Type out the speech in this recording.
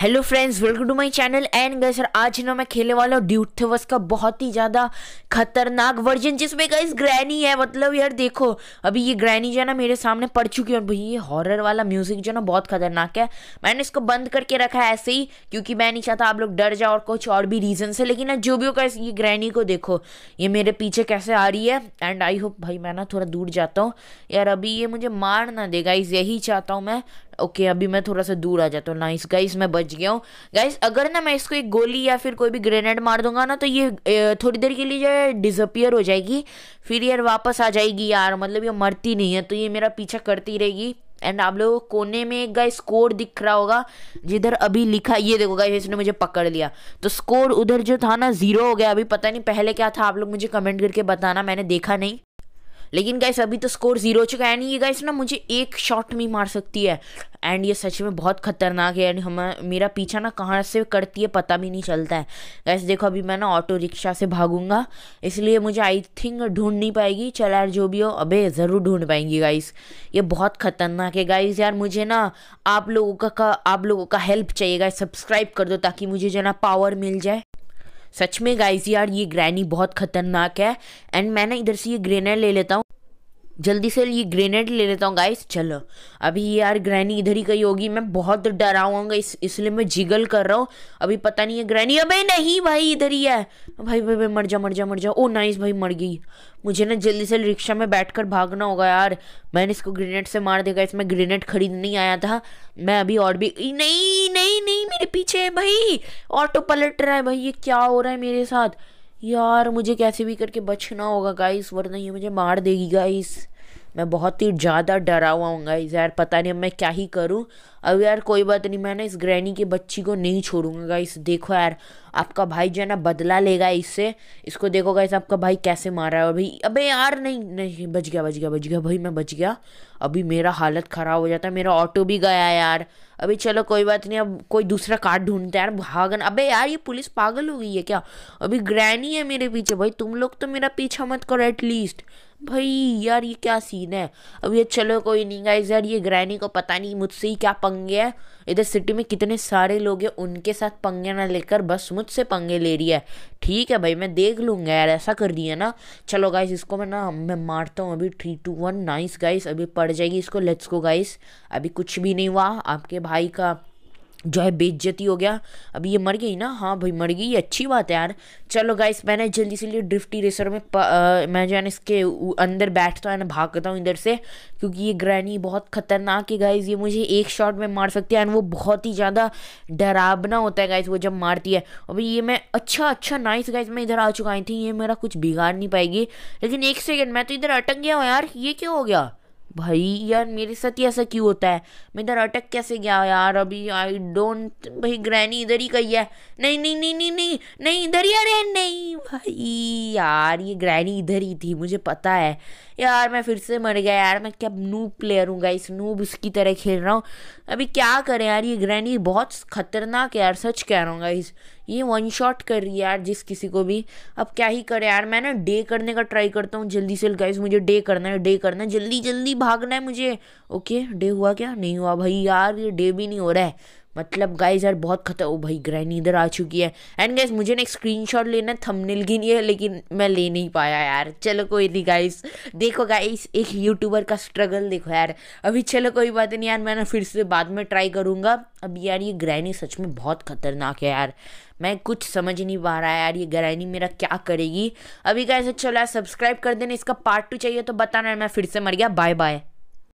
hello friends welcome to my channel and गए sir आज ना मैं खेलने वाला हूँ ड्यूट थे का बहुत ही ज़्यादा खतरनाक वर्जन जिसमें गाइस ग्रैनी है मतलब यार देखो अभी ये ग्रैनी जो है ना मेरे सामने पड़ चुकी है और भैया ये हॉरर वाला म्यूज़िक जो है ना बहुत खतरनाक है मैंने इसको बंद करके रखा है ऐसे ही क्योंकि मैं नहीं चाहता आप लोग डर जाओ और कुछ और भी रीज़न से लेकिन ना जो भी होगा ये ग्रैनी को देखो ये मेरे पीछे कैसे आ रही है एंड आई होप भाई मैं ना थोड़ा दूर जाता हूँ यार अभी ये मुझे मार ना देगा इस यही चाहता हूँ मैं ओके okay, अभी मैं थोड़ा सा दूर आ जाता हूँ नाइस गाइस मैं बच गया हूँ गाइस अगर ना मैं इसको एक गोली या फिर कोई भी ग्रेनेड मार दूंगा ना तो ये थोड़ी देर के लिए जो है डिजपियर हो जाएगी फिर यार वापस आ जाएगी यार मतलब ये मरती नहीं है तो ये मेरा पीछा करती रहेगी एंड आप लोगों को कोने में एक गाइस स्कोर दिख रहा होगा जिधर अभी लिखा ये देखो गाइस इसने मुझे पकड़ लिया तो स्कोर उधर जो था ना जीरो हो गया अभी पता नहीं पहले क्या था आप लोग मुझे कमेंट करके बताना मैंने देखा नहीं लेकिन गाइस अभी तो स्कोर जीरो हो चुका है एंड ये गाइस ना मुझे एक शॉट नहीं मार सकती है एंड ये सच में बहुत खतरनाक है एंड हम मेरा पीछा ना कहाँ से करती है पता भी नहीं चलता है गैस देखो अभी मैं ना ऑटो रिक्शा से भागूंगा इसलिए मुझे आई थिंक ढूंढ नहीं पाएगी चल यार जो भी हो अबे ज़रूर ढूंढ पाएंगी गाइस ये बहुत खतरनाक है गाइस यार मुझे ना आप लोगों का, का आप लोगों का हेल्प चाहिए गाइस सब्सक्राइब कर दो ताकि मुझे जो ना पावर मिल जाए सच में गाइस यार ये ग्रैनी बहुत खतरनाक है एंड मैं ना इधर से ये ग्रेनेड ले लेता हूँ जल्दी से ये ग्रेनेड ले लेता हूँ गाइस चलो अभी यार ग्रैनी इधर ही कहीं होगी मैं बहुत डरा हुआ इस इसलिए मैं जिगल कर रहा हूँ अभी पता नहीं है ग्रैनी अबे नहीं भाई इधर ही है भाई भाई भाई मर जा मर जा मर जा ओ नाइस भाई मर गई मुझे ना जल्दी से रिक्शा में बैठ कर भागना होगा यार मैंने इसको ग्रेनेड से मार देगा इसमें ग्रेनेड खरीद नहीं आया था मैं अभी और भी नहीं नहीं नहीं मेरे पीछे है भाई ऑटो पलट रहा है भाई ये क्या हो रहा है मेरे साथ यार मुझे कैसे भी करके बचना होगा गाइस वरना ये मुझे मार देगी गाइस मैं बहुत ही ज़्यादा डरा हुआ हूँ गाइज़ यार पता नहीं अब मैं क्या ही करूँ अब यार कोई बात नहीं मैं ना इस ग्रैनी की बच्ची को नहीं छोड़ूंगा गाइस देखो यार आपका भाई जो है ना बदला लेगा इससे इसको देखो गाइस आपका भाई कैसे मारा है अभी अबे यार नहीं नहीं बच गया बच गया बच गया भाई मैं बच गया अभी मेरा हालत ख़राब हो जाता है मेरा ऑटो भी गया यार अभी चलो कोई बात नहीं अब कोई दूसरा कार ढूंढते यार भागन अबे यार ये पुलिस पागल हो गई है क्या अभी ग्रैनी है मेरे पीछे भाई तुम लोग तो मेरा पीछा मत करो एटलीस्ट भाई यार ये क्या सीन है अब ये चलो कोई नहीं गाइज यार ये ग्रैनी को पता नहीं मुझसे ही क्या पंगे है इधर सिटी में कितने सारे लोग हैं उनके साथ पंगे ना लेकर बस मुझसे पंगे ले रही है ठीक है भाई मैं देख लूँगा यार ऐसा कर दिया ना चलो गाइस इसको मैं ना मैं मारता हूँ अभी three two one nice guys अभी पड़ जाएगी इसको लेट्स को गाइस अभी कुछ भी नहीं हुआ आपके भाई का जो है बेज्जती हो गया अभी ये मर गई ना हाँ भाई मर गई अच्छी बात है यार चलो गाइस मैंने जल्दी से लिए ड्रिफ्टी रेसर में प, आ, मैं जो है इसके अंदर बैठता तो हूँ भागता हूँ इधर से क्योंकि ये ग्रैनी बहुत खतरनाक है गाइस ये मुझे एक शॉट में मार सकती है एंड वो बहुत ही ज़्यादा डरावना होता है गाइस वो जब मारती है और भाई ये मैं अच्छा अच्छा नाइस गाइस मैं इधर आ चुका आई थी ये मेरा कुछ बिगाड़ नहीं पाएगी लेकिन एक सेकेंड मैं तो इधर अटक गया हूँ यार ये क्यों हो गया भाई यार मेरे साथ ही ऐसा क्यों होता है मैं इधर अटक कैसे गया यार अभी आई डोंट भाई ग्रैनी इधर ही कही है नहीं नहीं नहीं नहीं नहीं नहीं इधर ही अरे नहीं भाई यार ये ग्रैनी इधर ही थी मुझे पता है यार मैं फिर से मर गया यार मैं क्या नूब प्लेयर हूँ गाइस नूब उसकी तरह खेल रहा हूँ अभी क्या करें यार ये ग्रैनी बहुत खतरनाक है यार सच कह रहा हूँ गाइस ये वन शॉट कर रही है यार जिस किसी को भी अब क्या ही करे यार मैं ना डे करने का ट्राई करता हूँ जल्दी से गाइस मुझे डे करना है डे करना है जल्दी जल्दी भागना है मुझे ओके डे हुआ क्या नहीं हुआ भाई यार ये डे भी नहीं हो रहा है मतलब गाइज यार बहुत खतर ओ भाई ग्रहण इधर आ चुकी है एंड गाइज मुझे ना एक स्क्रीनशॉट लेना थंबनेल नहीं है लेकिन मैं ले नहीं पाया यार चलो कोई नहीं गाइज देखो गाइज एक यूट्यूबर का स्ट्रगल देखो यार अभी चलो कोई बात नहीं यार मैं ना फिर से बाद में ट्राई करूँगा अभी यार ये ग्रहणी सच में बहुत खतरनाक है यार मैं कुछ समझ नहीं पा रहा है यार ये ग्रहणी मेरा क्या करेगी अभी गाइज चलो यार सब्सक्राइब कर देना इसका पार्ट टू चाहिए तो बताना मैं फिर से मर गया बाय बाय